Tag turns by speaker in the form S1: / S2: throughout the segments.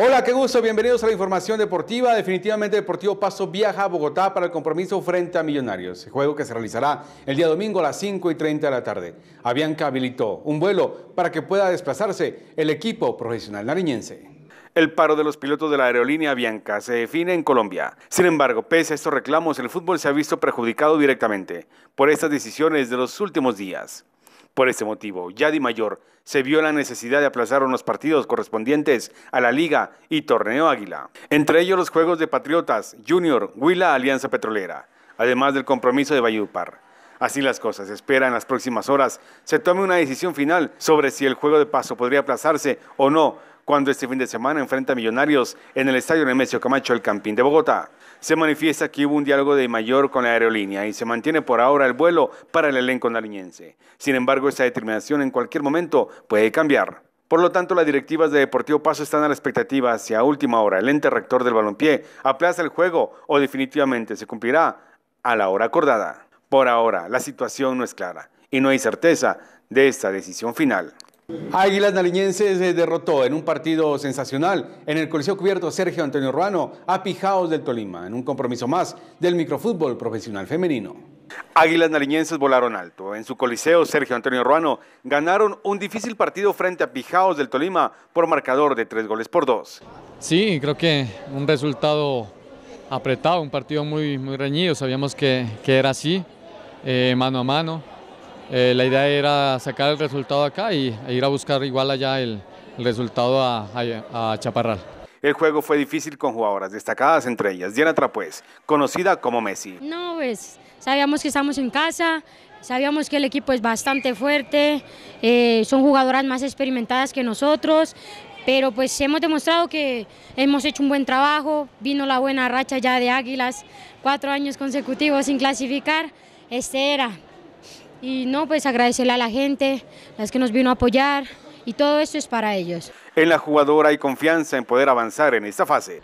S1: Hola, qué gusto, bienvenidos a la información deportiva. Definitivamente Deportivo Paso viaja a Bogotá para el compromiso frente a Millonarios, juego que se realizará el día domingo a las 5 y 30 de la tarde. Avianca habilitó un vuelo para que pueda desplazarse el equipo profesional nariñense. El paro de los pilotos de la aerolínea Bianca se define en Colombia. Sin embargo, pese a estos reclamos, el fútbol se ha visto perjudicado directamente por estas decisiones de los últimos días. Por este motivo, Yadi Mayor se vio la necesidad de aplazar unos partidos correspondientes a la Liga y Torneo Águila, entre ellos los juegos de Patriotas, Junior, Huila, Alianza Petrolera, además del compromiso de Valledupar. Así las cosas, espera en las próximas horas se tome una decisión final sobre si el juego de paso podría aplazarse o no cuando este fin de semana enfrenta a Millonarios en el Estadio Nemesio Camacho, el Campín de Bogotá se manifiesta que hubo un diálogo de mayor con la aerolínea y se mantiene por ahora el vuelo para el elenco nariñense. Sin embargo, esa determinación en cualquier momento puede cambiar. Por lo tanto, las directivas de Deportivo Paso están a la expectativa hacia última hora. El ente rector del balompié aplaza el juego o definitivamente se cumplirá a la hora acordada. Por ahora, la situación no es clara y no hay certeza de esta decisión final. Águilas Nariñenses eh, derrotó en un partido sensacional en el Coliseo Cubierto Sergio Antonio Ruano a Pijaos del Tolima en un compromiso más del microfútbol profesional femenino. Águilas Nariñenses volaron alto. En su Coliseo Sergio Antonio Ruano ganaron un difícil partido frente a Pijaos del Tolima por marcador de tres goles por dos. Sí, creo que un resultado apretado, un partido muy, muy reñido. Sabíamos que, era así, eh, mano a mano eh, la idea era sacar el resultado acá y, e ir a buscar igual allá el, resultado a, Chaparral. El juego fue difícil con jugadoras destacadas entre ellas. Diana Trapuez, conocida como Messi.
S2: No, pues sabíamos que estamos en casa, sabíamos que el equipo es bastante fuerte, eh, son jugadoras más experimentadas que nosotros, pero pues hemos demostrado que hemos hecho un buen trabajo, vino la buena racha ya de Águilas, cuatro años consecutivos sin clasificar, este era, y no, pues agradecerle a la gente, las que nos vino a apoyar y todo esto es para ellos.
S1: ¿En la jugadora hay confianza en poder avanzar en esta fase?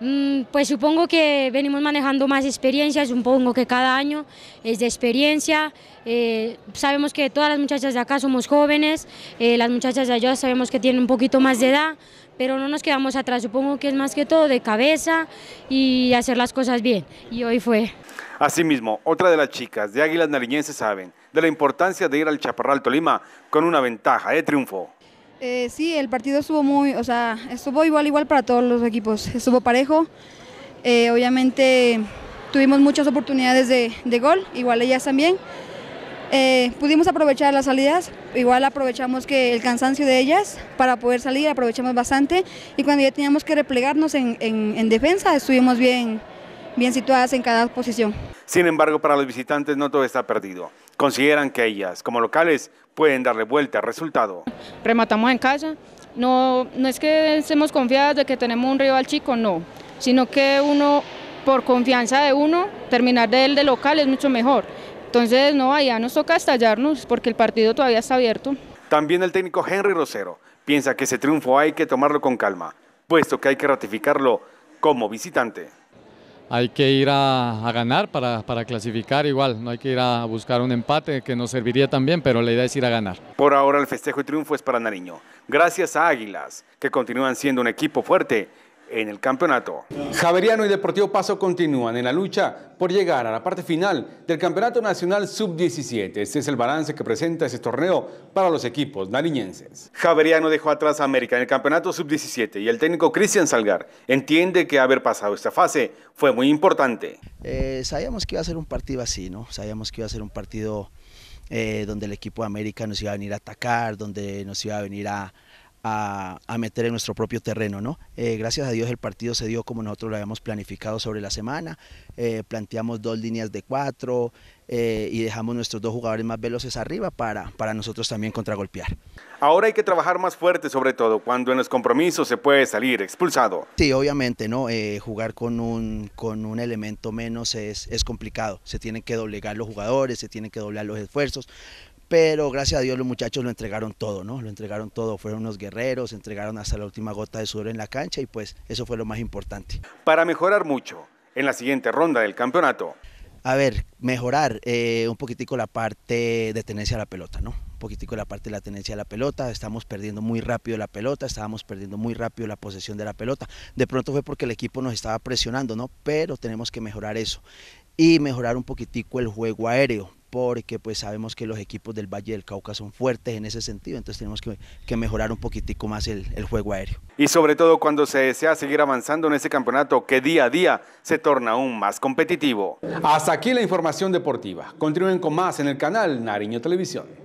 S2: Mm, pues supongo que venimos manejando más experiencias, supongo que cada año es de experiencia. Eh, sabemos que todas las muchachas de acá somos jóvenes, eh, las muchachas de allá sabemos que tienen un poquito más de edad, pero no nos quedamos atrás, supongo que es más que todo de cabeza y hacer las cosas bien. Y hoy fue.
S1: Asimismo, otra de las chicas de Águilas Nariñenses saben de la importancia de ir al Chaparral Tolima con una ventaja de ¿eh? triunfo.
S2: Eh, sí, el partido estuvo muy, o sea, estuvo igual igual para todos los equipos, estuvo parejo. Eh, obviamente tuvimos muchas oportunidades de, gol, igual ellas también. pudimos aprovechar las salidas, igual aprovechamos que el cansancio de ellas para poder salir, aprovechamos bastante y cuando ya teníamos que replegarnos en, defensa estuvimos bien, bien situadas en cada posición.
S1: Sin embargo, para los visitantes no todo está perdido. Consideran que ellas, como locales, pueden darle vuelta al resultado.
S2: Rematamos en casa. No, no es que estemos confiadas de que tenemos un rival chico, no, sino que uno, por confianza de uno, terminar de él de local es mucho mejor. Entonces, no, vaya, nos toca estallarnos porque el partido todavía está abierto.
S1: También el técnico Henry Rosero piensa que ese triunfo hay que tomarlo con calma, puesto que hay que ratificarlo como visitante hay que ir a, ganar para, para, clasificar igual, no hay que ir a buscar un empate que nos serviría también, pero la idea es ir a ganar. Por ahora el festejo y triunfo es para Nariño, gracias a Águilas, que continúan siendo un equipo fuerte en el campeonato. Javeriano y Deportivo Paso continúan en la lucha por llegar a la parte final del Campeonato Nacional Sub-17. Este es el balance que presenta ese torneo para los equipos nariñenses. Javeriano dejó atrás a América en el Campeonato Sub-17 y el técnico Cristian Salgar entiende que haber pasado esta fase fue muy importante.
S3: Eh, sabíamos que iba a ser un partido así, ¿no? Sabíamos que iba a ser un partido eh, donde el equipo de América nos iba a venir a atacar, donde nos iba a venir a a, meter en nuestro propio terreno. ¿no? Eh, gracias a Dios el partido se dio como nosotros lo habíamos planificado sobre la semana, eh, planteamos dos líneas de cuatro eh, y dejamos nuestros dos jugadores más veloces arriba para, para nosotros también contragolpear.
S1: Ahora hay que trabajar más fuerte, sobre todo cuando en los compromisos se puede salir expulsado.
S3: Sí, obviamente, ¿no? jugar con un, con un elemento menos es, es complicado. Se tienen que doblegar los jugadores, se tienen que doblar los esfuerzos pero gracias a Dios los muchachos lo entregaron todo, ¿no? Lo entregaron todo, fueron unos guerreros, entregaron hasta la última gota de sudor en la cancha y pues eso fue lo más importante.
S1: Para mejorar mucho en la siguiente ronda del campeonato.
S3: A ver, mejorar eh, un poquitico la parte de tenencia a la pelota, ¿no? Un poquitico la parte de la tenencia de la pelota, estamos perdiendo muy rápido la pelota, estábamos perdiendo muy rápido la posesión de la pelota. De pronto fue porque el equipo nos estaba presionando, ¿no? Pero tenemos que mejorar eso y mejorar un poquitico el juego aéreo porque pues sabemos que los equipos del Valle del Cauca son fuertes en ese sentido, entonces tenemos que, mejorar un poquitico más el, el juego aéreo.
S1: Y sobre todo cuando se desea seguir avanzando en ese campeonato que día a día se torna aún más competitivo. Hasta aquí la información deportiva. Continúen con más en el canal Nariño Televisión.